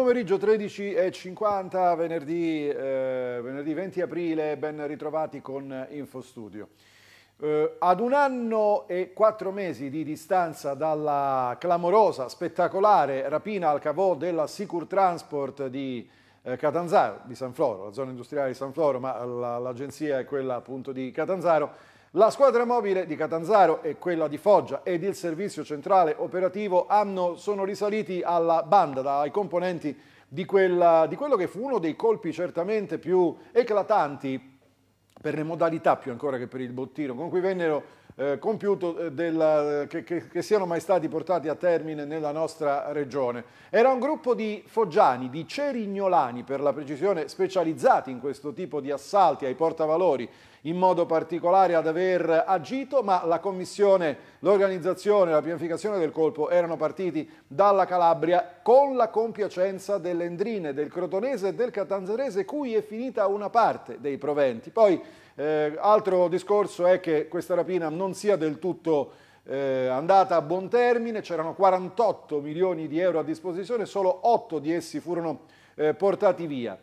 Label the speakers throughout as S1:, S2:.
S1: pomeriggio 13.50, venerdì, eh, venerdì 20 aprile, ben ritrovati con InfoStudio. Eh, ad un anno e quattro mesi di distanza dalla clamorosa, spettacolare rapina al cavò della Sicur Transport di eh, Catanzaro, di San Floro, la zona industriale di San Floro, ma l'agenzia è quella appunto di Catanzaro, la squadra mobile di Catanzaro e quella di Foggia ed il servizio centrale operativo hanno, sono risaliti alla banda, dai componenti di, quella, di quello che fu uno dei colpi certamente più eclatanti per le modalità più ancora che per il bottino con cui vennero eh, compiuto eh, della, eh, che, che, che, siano mai stati portati a termine nella nostra regione. Era un gruppo di foggiani, di cerignolani per la precisione, specializzati in questo tipo di assalti ai portavalori in modo particolare ad aver agito, ma la commissione, l'organizzazione, la pianificazione del colpo erano partiti dalla Calabria con la compiacenza delle Endrine, del Crotonese e del Catanzarese, cui è finita una parte dei proventi. Poi eh, altro discorso è che questa rapina non sia del tutto eh, andata a buon termine, c'erano 48 milioni di euro a disposizione, solo 8 di essi furono eh, portati via.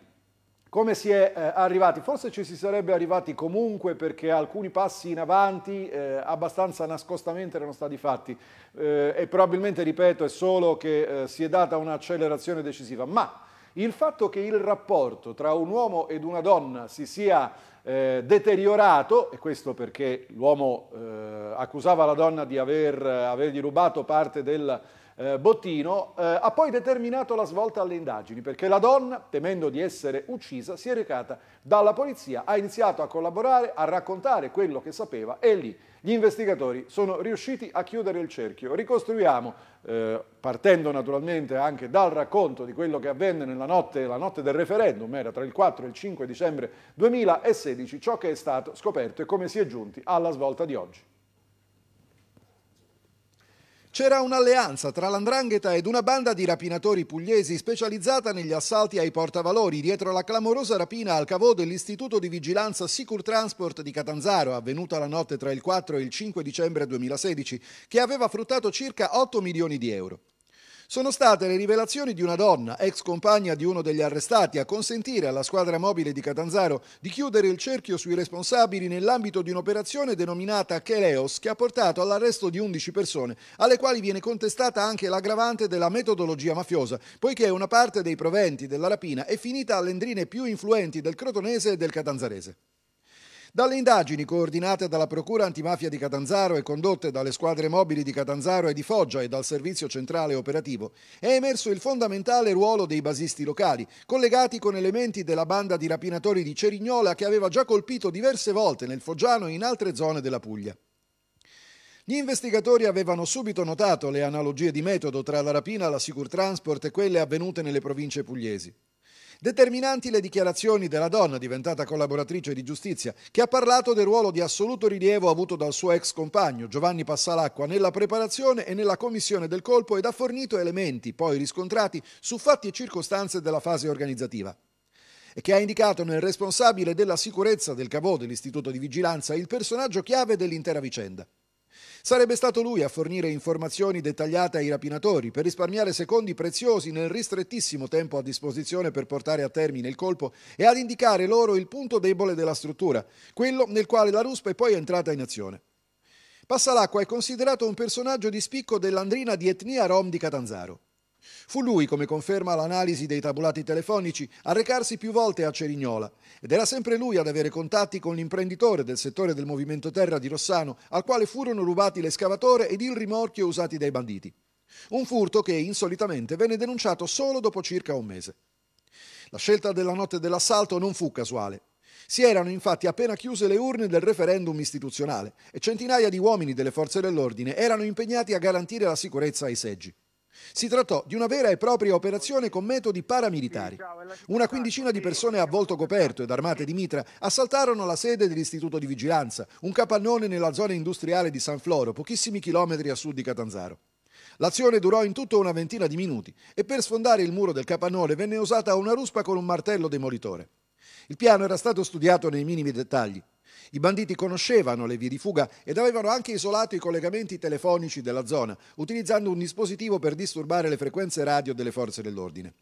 S1: Come si è eh, arrivati? Forse ci si sarebbe arrivati comunque perché alcuni passi in avanti eh, abbastanza nascostamente erano stati fatti eh, e probabilmente, ripeto, è solo che eh, si è data un'accelerazione decisiva. Ma il fatto che il rapporto tra un uomo ed una donna si sia eh, deteriorato, e questo perché l'uomo eh, accusava la donna di aver, eh, avergli rubato parte del eh, Bottino, eh, ha poi determinato la svolta alle indagini perché la donna, temendo di essere uccisa, si è recata dalla polizia, ha iniziato a collaborare, a raccontare quello che sapeva e lì gli investigatori sono riusciti a chiudere il cerchio. Ricostruiamo, eh, partendo naturalmente anche dal racconto di quello che avvenne nella notte, la notte del referendum, era tra il 4 e il 5 dicembre 2016, ciò che è stato scoperto e come si è giunti alla svolta di oggi. C'era un'alleanza tra l'andrangheta ed una banda di rapinatori pugliesi specializzata negli assalti ai portavalori dietro la clamorosa rapina al cavò dell'Istituto di Vigilanza Sicur Transport di Catanzaro avvenuta la notte tra il 4 e il 5 dicembre 2016 che aveva fruttato circa 8 milioni di euro. Sono state le rivelazioni di una donna, ex compagna di uno degli arrestati, a consentire alla squadra mobile di Catanzaro di chiudere il cerchio sui responsabili nell'ambito di un'operazione denominata Cheleos che ha portato all'arresto di 11 persone, alle quali viene contestata anche l'aggravante della metodologia mafiosa, poiché una parte dei proventi della rapina è finita alle endrine più influenti del crotonese e del catanzarese. Dalle indagini coordinate dalla Procura antimafia di Catanzaro e condotte dalle squadre mobili di Catanzaro e di Foggia e dal Servizio Centrale Operativo, è emerso il fondamentale ruolo dei basisti locali, collegati con elementi della banda di rapinatori di Cerignola che aveva già colpito diverse volte nel Foggiano e in altre zone della Puglia. Gli investigatori avevano subito notato le analogie di metodo tra la rapina alla Sicur Transport e quelle avvenute nelle province pugliesi. Determinanti le dichiarazioni della donna diventata collaboratrice di giustizia, che ha parlato del ruolo di assoluto rilievo avuto dal suo ex compagno Giovanni Passalacqua nella preparazione e nella commissione del colpo ed ha fornito elementi poi riscontrati su fatti e circostanze della fase organizzativa e che ha indicato nel responsabile della sicurezza del cavò dell'Istituto di Vigilanza il personaggio chiave dell'intera vicenda. Sarebbe stato lui a fornire informazioni dettagliate ai rapinatori per risparmiare secondi preziosi nel ristrettissimo tempo a disposizione per portare a termine il colpo e ad indicare loro il punto debole della struttura, quello nel quale la ruspa è poi entrata in azione. Passalacqua è considerato un personaggio di spicco dell'andrina di etnia rom di Catanzaro. Fu lui, come conferma l'analisi dei tabulati telefonici, a recarsi più volte a Cerignola ed era sempre lui ad avere contatti con l'imprenditore del settore del movimento terra di Rossano, al quale furono rubati l'escavatore ed il rimorchio usati dai banditi. Un furto che insolitamente venne denunciato solo dopo circa un mese. La scelta della notte dell'assalto non fu casuale. Si erano infatti appena chiuse le urne del referendum istituzionale e centinaia di uomini delle forze dell'ordine erano impegnati a garantire la sicurezza ai seggi. Si trattò di una vera e propria operazione con metodi paramilitari. Una quindicina di persone a volto coperto ed armate di mitra assaltarono la sede dell'istituto di vigilanza, un capannone nella zona industriale di San Floro, pochissimi chilometri a sud di Catanzaro. L'azione durò in tutto una ventina di minuti e per sfondare il muro del capannone venne usata una ruspa con un martello demolitore. Il piano era stato studiato nei minimi dettagli i banditi conoscevano le vie di fuga ed avevano anche isolato i collegamenti telefonici della zona, utilizzando un dispositivo per disturbare le frequenze radio delle forze dell'ordine.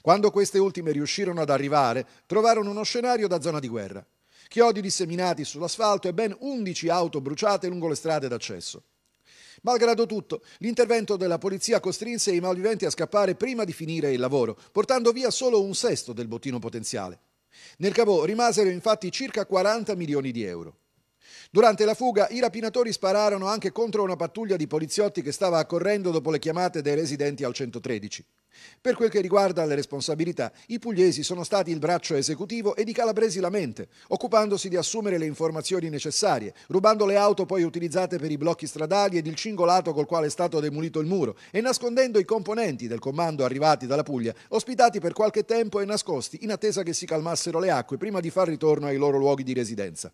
S1: Quando queste ultime riuscirono ad arrivare, trovarono uno scenario da zona di guerra. Chiodi disseminati sull'asfalto e ben 11 auto bruciate lungo le strade d'accesso. Malgrado tutto, l'intervento della polizia costrinse i malviventi a scappare prima di finire il lavoro, portando via solo un sesto del bottino potenziale. Nel Cabo rimasero infatti circa 40 milioni di euro. Durante la fuga i rapinatori spararono anche contro una pattuglia di poliziotti che stava accorrendo dopo le chiamate dei residenti al 113. Per quel che riguarda le responsabilità, i pugliesi sono stati il braccio esecutivo ed i calabresi la mente, occupandosi di assumere le informazioni necessarie, rubando le auto poi utilizzate per i blocchi stradali ed il cingolato col quale è stato demolito il muro e nascondendo i componenti del comando arrivati dalla Puglia, ospitati per qualche tempo e nascosti in attesa che si calmassero le acque prima di far ritorno ai loro luoghi di residenza.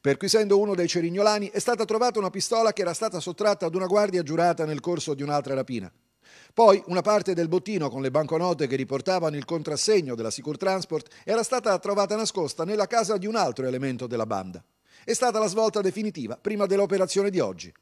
S1: Perquisendo uno dei cerignolani è stata trovata una pistola che era stata sottratta ad una guardia giurata nel corso di un'altra rapina. Poi una parte del bottino con le banconote che riportavano il contrassegno della Sicur Transport era stata trovata nascosta nella casa di un altro elemento della banda. È stata la svolta definitiva prima dell'operazione di oggi.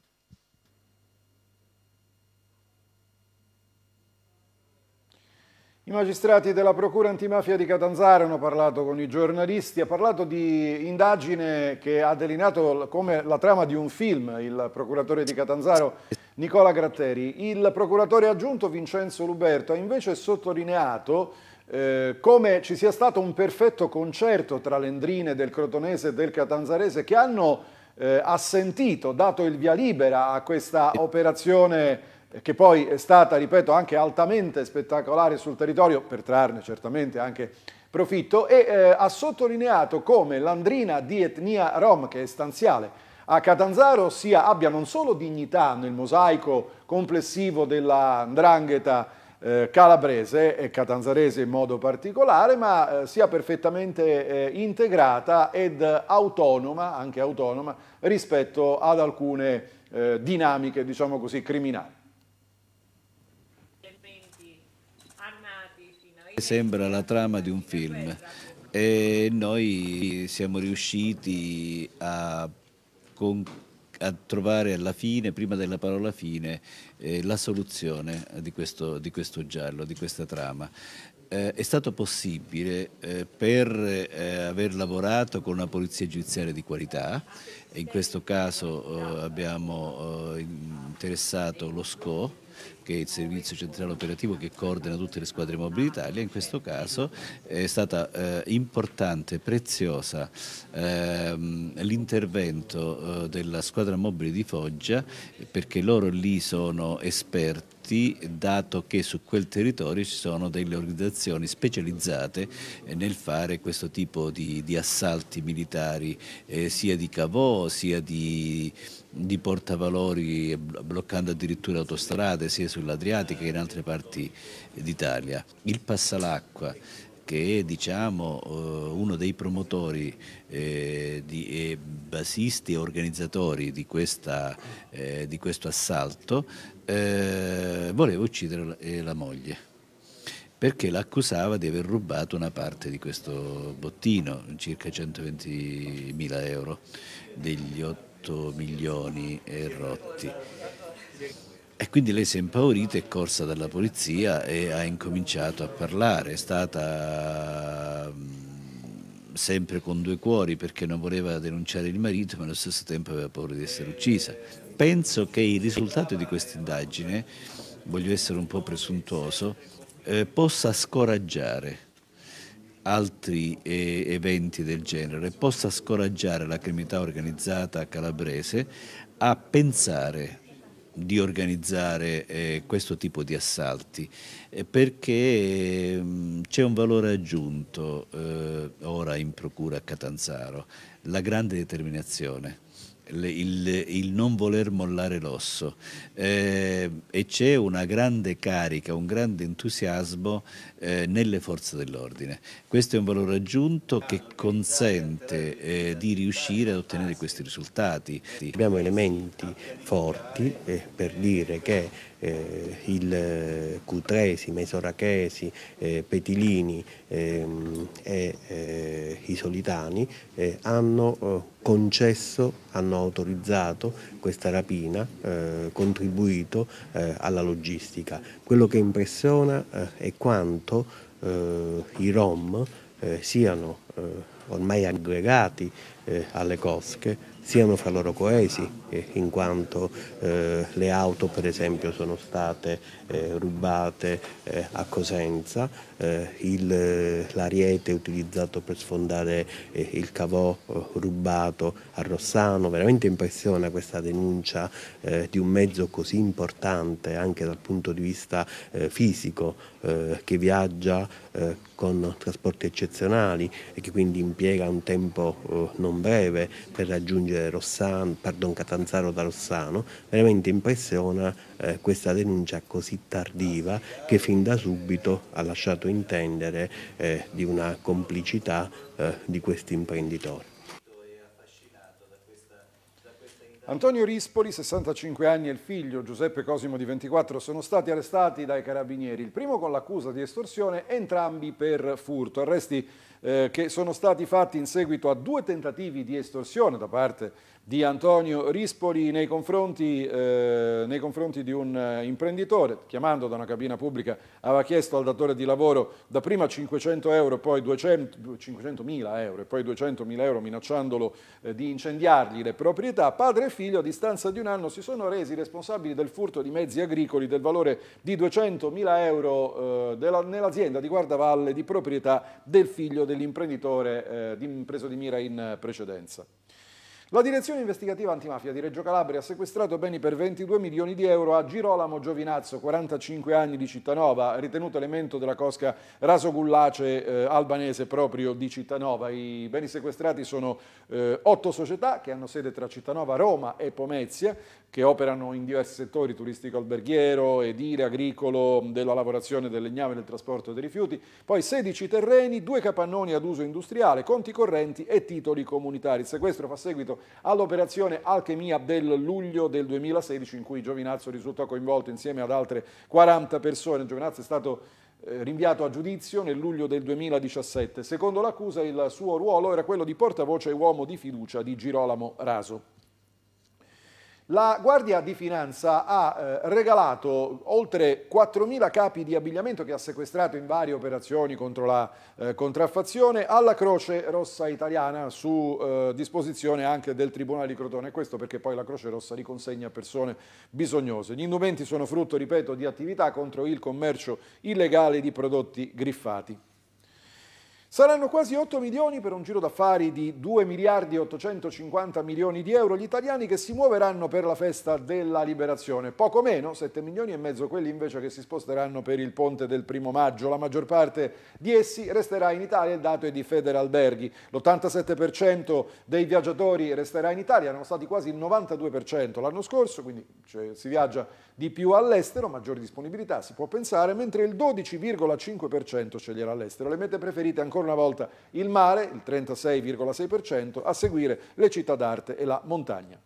S1: I magistrati della Procura Antimafia di Catanzaro hanno parlato con i giornalisti, ha parlato di indagine che ha delineato come la trama di un film il procuratore di Catanzaro Nicola Gratteri. Il procuratore aggiunto Vincenzo Luberto ha invece sottolineato eh, come ci sia stato un perfetto concerto tra le l'endrine del crotonese e del catanzarese che hanno eh, assentito, dato il via libera a questa operazione che poi è stata, ripeto, anche altamente spettacolare sul territorio, per trarne certamente anche profitto, e eh, ha sottolineato come l'andrina di etnia rom, che è stanziale, a Catanzaro sia, abbia non solo dignità nel mosaico complessivo della ndrangheta eh, calabrese e catanzarese in modo particolare, ma eh, sia perfettamente eh, integrata ed autonoma, anche autonoma, rispetto ad alcune eh, dinamiche, diciamo così, criminali.
S2: Sembra la trama di un film e noi siamo riusciti a, a trovare alla fine, prima della parola fine, eh, la soluzione di questo, di questo, giallo, di questa trama. Eh, è stato possibile eh, per eh, aver lavorato con una polizia giudiziaria di qualità, in questo caso eh, abbiamo eh, interessato lo SCO, che è il servizio centrale operativo che coordina tutte le squadre mobili d'Italia, in questo caso è stata eh, importante, preziosa ehm, l'intervento eh, della squadra mobile di Foggia perché loro lì sono esperti dato che su quel territorio ci sono delle organizzazioni specializzate nel fare questo tipo di, di assalti militari eh, sia di cavò sia di, di portavalori bloccando addirittura autostrade sia su sull'Adriatica che in altre parti d'Italia. Il passalacqua che è diciamo, eh, uno dei promotori eh, di, eh, basisti e organizzatori di, questa, eh, di questo assalto, eh, voleva uccidere la, eh, la moglie perché l'accusava di aver rubato una parte di questo bottino, circa 120 mila euro, degli 8 milioni e rotti. E quindi lei si è impaurita, è corsa dalla polizia e ha incominciato a parlare, è stata mm, sempre con due cuori perché non voleva denunciare il marito ma allo stesso tempo aveva paura di essere uccisa. Penso che il risultato di questa indagine, voglio essere un po' presuntuoso, eh, possa scoraggiare altri eh, eventi del genere, possa scoraggiare la criminalità organizzata calabrese a pensare di organizzare eh, questo tipo di assalti eh, perché mm, c'è un valore aggiunto eh, ora in procura a Catanzaro, la grande determinazione il, il, non voler mollare l'osso eh, e c'è una grande carica, un grande entusiasmo eh, nelle forze dell'ordine. Questo è un valore aggiunto che consente eh, di riuscire ad ottenere
S3: questi risultati. Abbiamo elementi forti eh, per dire che eh, il eh, Cutresi, Mesorachesi, eh, Petilini ehm, e eh, i Solitani eh, hanno eh, concesso, hanno autorizzato questa rapina, contribuito alla logistica. Quello che impressiona è quanto i Rom siano ormai aggregati eh, alle cosche siano fra loro coesi, eh, in quanto eh, le auto per esempio sono state eh, rubate eh, a Cosenza, eh, il, eh, l'ariete utilizzato per sfondare il cavò rubato a Rossano, veramente impressiona questa denuncia di un mezzo così importante anche dal punto di vista fisico che viaggia con trasporti eccezionali e che quindi in impiega un tempo eh, non breve per raggiungere Rossano, pardon, Catanzaro da Rossano, veramente impressiona eh, questa denuncia così tardiva che fin da subito ha lasciato intendere eh, di una complicità di questi imprenditori.
S1: Antonio Rispoli, 65 anni, e il figlio Giuseppe Cosimo di 24 sono stati arrestati dai carabinieri, il primo con l'accusa di estorsione, entrambi per furto. Arresti eh, che sono stati fatti in seguito a due tentativi di estorsione da parte di Antonio Rispoli nei confronti, eh, nei confronti di un eh, imprenditore, chiamando da una cabina pubblica, aveva chiesto al datore di lavoro da prima 500 euro, poi 500.000 euro e poi 200.000 euro minacciandolo eh, di incendiargli le proprietà. Padre e figlio a distanza di un anno si sono resi responsabili del furto di mezzi agricoli del valore di 200.000 euro eh, nell'azienda di Guardavalle di proprietà del figlio dell'imprenditore eh, preso di mira in precedenza. La direzione investigativa antimafia di Reggio Calabria ha sequestrato beni per 22 milioni di euro a Girolamo Giovinazzo, 45 anni di Cittanova, ritenuto elemento della cosca rasogullace eh, albanese proprio di Cittanova. I beni sequestrati sono eh, otto società che hanno sede tra Cittanova, Roma e Pomezia, che operano in diversi settori turistico alberghiero, edile, agricolo, della lavorazione del legname, del trasporto dei rifiuti, poi 16 terreni, due capannoni ad uso industriale, conti correnti e titoli comunitari. Il sequestro fa seguito all'operazione Alchemia del luglio del 2016 in cui Giovinazzo risultò coinvolto insieme ad altre 40 persone. Giovinazzo è stato eh, rinviato a giudizio nel luglio del 2017. Secondo l'accusa il suo ruolo era quello di portavoce e uomo di fiducia di Girolamo Raso. La Guardia di Finanza ha eh, regalato oltre 4.000 capi di abbigliamento che ha sequestrato in varie operazioni contro la eh, contraffazione alla Croce Rossa Italiana su eh, disposizione anche del Tribunale di Crotone. Questo perché poi la Croce Rossa riconsegna a persone bisognose. Gli indumenti sono frutto, ripeto, di attività contro il commercio illegale di prodotti griffati. Saranno quasi 8 milioni per un giro d'affari di 2 miliardi e 850 milioni di euro gli italiani che si muoveranno per la festa della liberazione, poco meno 7 milioni e mezzo quelli invece che si sposteranno per il ponte del primo maggio. La maggior parte di essi resterà in Italia, il dato è di Federalberghi. L'87% dei viaggiatori resterà in Italia, erano stati quasi il 92% l'anno scorso, quindi cioè, si viaggia di più all'estero, maggior disponibilità si può pensare, mentre il 12,5% sceglierà l'estero. Le mete preferite ancora ancora una volta il mare, il 36,6%, a seguire le città d'arte e la montagna.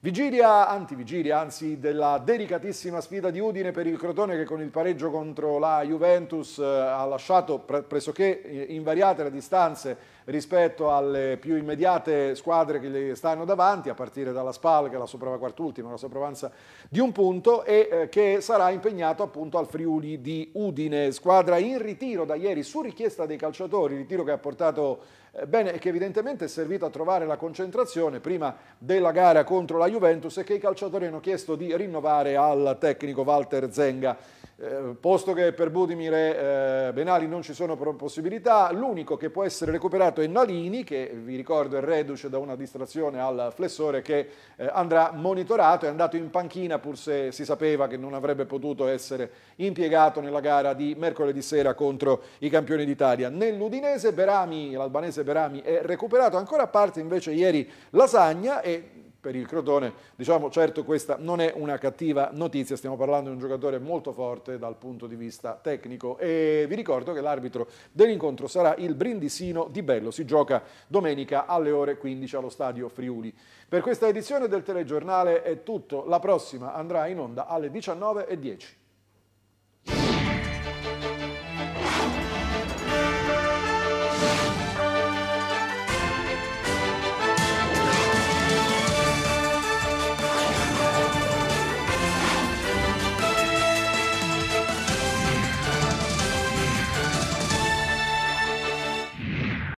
S1: Vigilia, antivigilia, anzi della delicatissima sfida di Udine per il Crotone che con il pareggio contro la Juventus eh, ha lasciato pressoché eh, invariate le distanze rispetto alle più immediate squadre che gli stanno davanti, a partire dalla Spal che la soprava quart'ultima, la sopravanza di un punto e eh, che sarà impegnato appunto al Friuli di Udine, squadra in ritiro da ieri su richiesta dei calciatori, ritiro che ha portato eh, bene e che evidentemente è servito a trovare la concentrazione prima della gara contro la Juventus e che i calciatori hanno chiesto di rinnovare al tecnico Walter Zenga. Eh, posto che per Budimir e eh, Benali non ci sono possibilità, l'unico che può essere recuperato è Nalini, che vi ricordo è reduce da una distrazione al flessore che eh, andrà monitorato, è andato in panchina pur se si sapeva che non avrebbe potuto essere impiegato nella gara di mercoledì sera contro i campioni d'Italia. Nell'Udinese Berami, l'albanese Berami è recuperato, ancora a parte invece ieri Lasagna e per il Crotone. Diciamo certo questa non è una cattiva notizia, stiamo parlando di un giocatore molto forte dal punto di vista tecnico e vi ricordo che l'arbitro dell'incontro sarà il Brindisino Di Bello, si gioca domenica alle ore 15 allo stadio Friuli. Per questa edizione del telegiornale è tutto, la prossima andrà in onda alle 19.10.